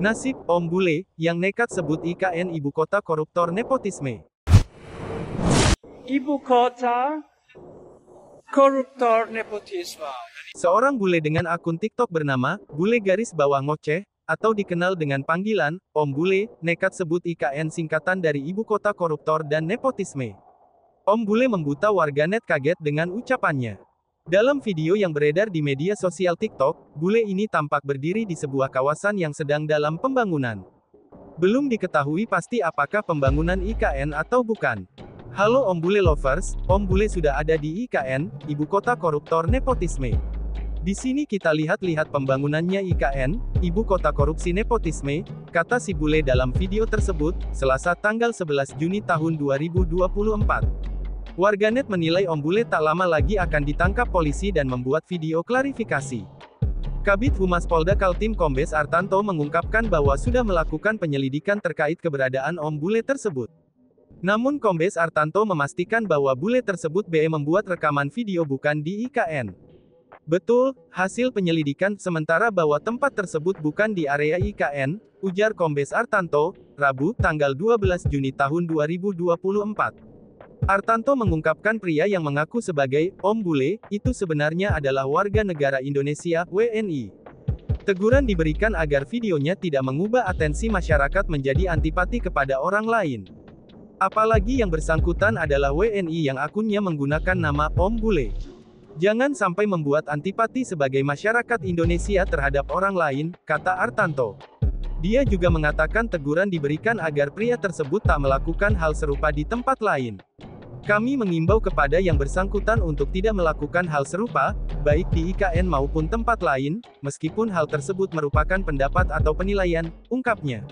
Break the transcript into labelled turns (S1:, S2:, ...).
S1: Nasib Om Bule, yang nekat sebut IKN ibu kota koruptor nepotisme. Ibu kota koruptor nepotisme. Seorang bule dengan akun TikTok bernama Bule garis bawah ngoceh atau dikenal dengan panggilan Om Bule, nekat sebut IKN singkatan dari ibu kota koruptor dan nepotisme. Om Bule membuta warganet kaget dengan ucapannya. Dalam video yang beredar di media sosial TikTok, bule ini tampak berdiri di sebuah kawasan yang sedang dalam pembangunan. Belum diketahui pasti apakah pembangunan IKN atau bukan. Halo Om Bule Lovers, Om Bule sudah ada di IKN, ibu kota koruptor nepotisme. Di sini kita lihat-lihat pembangunannya IKN, ibu kota korupsi nepotisme, kata si Bule dalam video tersebut, Selasa tanggal 11 Juni tahun 2024. Warganet menilai Om Ombule tak lama lagi akan ditangkap polisi dan membuat video klarifikasi. Kabit Humas Polda Kaltim Kombes Artanto mengungkapkan bahwa sudah melakukan penyelidikan terkait keberadaan Om Bule tersebut. Namun Kombes Artanto memastikan bahwa bule tersebut BE membuat rekaman video bukan di IKN. Betul, hasil penyelidikan sementara bahwa tempat tersebut bukan di area IKN, ujar Kombes Artanto, Rabu, tanggal 12 Juni tahun 2024. Artanto mengungkapkan pria yang mengaku sebagai Om Bule itu sebenarnya adalah warga negara Indonesia WNI. Teguran diberikan agar videonya tidak mengubah atensi masyarakat menjadi antipati kepada orang lain. Apalagi yang bersangkutan adalah WNI yang akunnya menggunakan nama Om Bule. Jangan sampai membuat antipati sebagai masyarakat Indonesia terhadap orang lain, kata Artanto. Dia juga mengatakan teguran diberikan agar pria tersebut tak melakukan hal serupa di tempat lain. Kami mengimbau kepada yang bersangkutan untuk tidak melakukan hal serupa, baik di IKN maupun tempat lain, meskipun hal tersebut merupakan pendapat atau penilaian, ungkapnya.